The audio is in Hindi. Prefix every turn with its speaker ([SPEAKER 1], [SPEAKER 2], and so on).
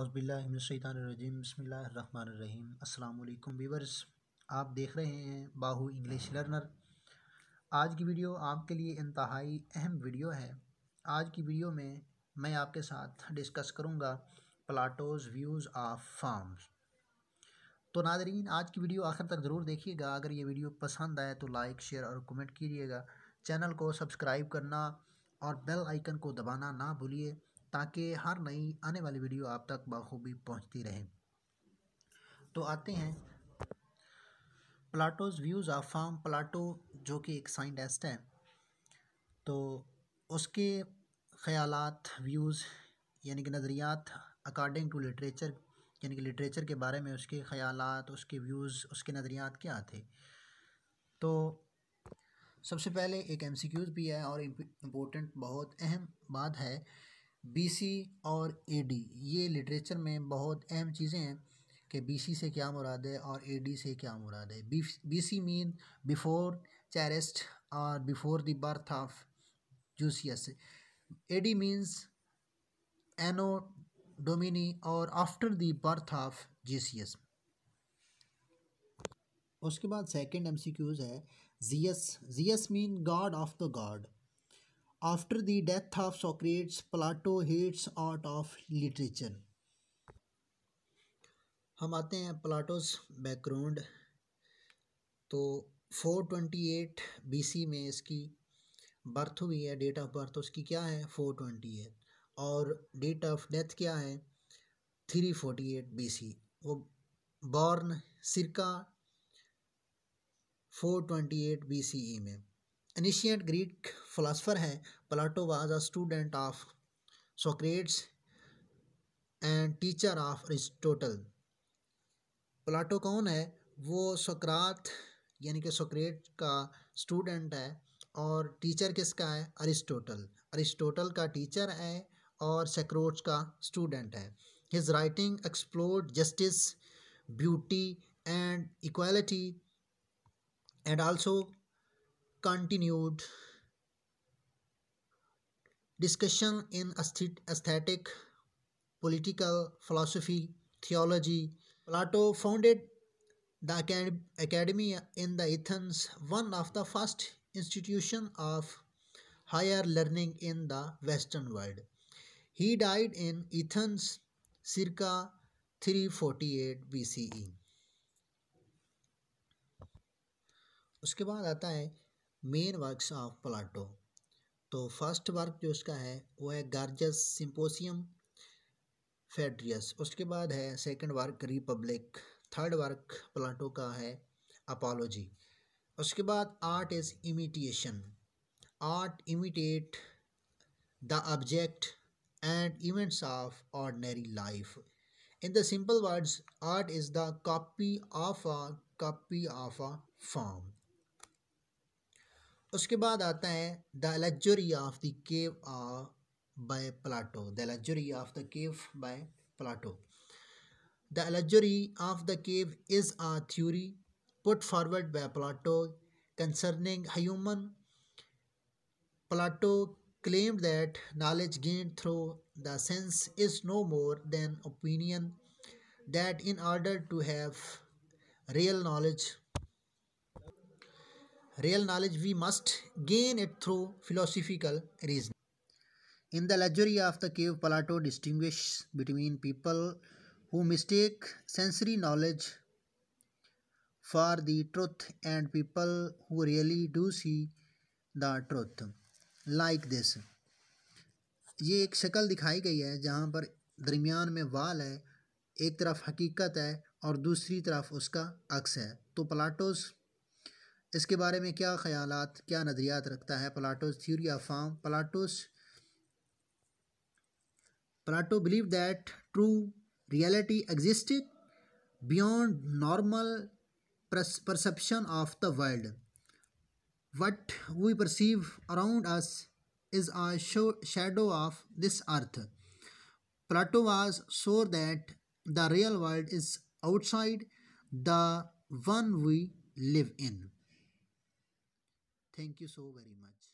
[SPEAKER 1] अज़बिल्लाशैतरजीम बसमीम अल्लाम वीवर्स आप देख रहे हैं बाहू इंग्लिश लर्नर आज की वीडियो आपके लिए इंतहाई अहम वीडियो है आज की वीडियो में मैं आपके साथ डिस्कस करूंगा प्लाटोज़ व्यूज़ ऑफ फार्म्स तो नादरीन आज की वीडियो आखिर तक ज़रूर देखिएगा अगर ये वीडियो पसंद आए तो लाइक शेयर और कमेंट कीजिएगा चैनल को सब्सक्राइब करना और बेल आइकन को दबाना ना भूलिए ताकि हर नई आने वाली वीडियो आप तक बखूबी पहुंचती रहे तो आते हैं Plato's views of form Plato जो कि एक साइंटिस्ट है तो उसके ख्याल व्यूज़ यानी कि नज़रियात अकॉर्डिंग टू लिटरेचर यानी कि लिटरेचर के बारे में उसके ख्याल उसके व्यूज़ उसके नज़रियात क्या थे तो सबसे पहले एक एम भी है और इम्पोर्टेंट बहुत अहम बात है बीसी और एडी ये लिटरेचर में बहुत अहम चीज़ें हैं कि बीसी से क्या मुराद है और एडी से क्या मुराद है बीसी मीन बिफोर चेरेस्ट और before the birth of Jesus AD means anno domini और after the birth of Jesus उसके बाद सेकंड एमसीक्यूज है GS GS mean God of the God after the death of Socrates, Plato hates art of literature हम आते हैं प्लाटोस बैकग्राउंड तो 428 ट्वेंटी में इसकी बर्थ हुई है डेट ऑफ बर्थ उसकी क्या है 428 है और डेट ऑफ डेथ क्या है 348 बीसी वो बॉर्न सिरका 428 ट्वेंटी में एनिशियंट ग्रीक फलासफर है Plato was a student of Socrates and teacher of Aristotle Plato कौन है वो सोक्रात यानी कि सोक्रेट का स्टूडेंट है और टीचर किसका है अरिस्टोटल अरिस्टोटल का टीचर है और सेक्रोट्स का स्टूडेंट है his writing explored justice beauty and equality and also continued discussion in aesthetic, political philosophy, theology. Plato founded the academy in the Athens, one of the first institution of higher learning in the Western world. He died in Athens circa 348 BCE. उसके बाद आता है मेन वर्क्स ऑफ प्लाटो तो फर्स्ट वर्क जो उसका है वो है गार्जस सिंपोसियम फेड्रियस उसके बाद है second work Republic third work Plato का है अपोलोजी उसके बाद art is imitation art imitate the object and events of ordinary life in the simple words art is the copy of a copy of a form उसके बाद आता है the allegory of the cave by Plato the allegory of the cave by Plato the allegory of the cave is a theory put forward bye Plato concerning human Plato claim that knowledge gain through the sense is no more than opinion that in order to have real knowledge real knowledge we must gain it through philosophical reason In the luxury of the cave, Plato distinguishes between people who mistake sensory knowledge for the truth and people who really do see the truth. Like this. ye ek shakal dikhai gayi hai jahan par darmiyan mein wall hai ek taraf haqeeqat hai aur dusri taraf uska aks hai to plato's इसके बारे में क्या ख्याल क्या नज़रियात रखता है Plato's theory of form Plato's Plato believe that true reality existed beyond normal perception of the world what we perceive around us is a shadow of this earth Plato was sure that the real world is outside the one we live in Thank you so very much.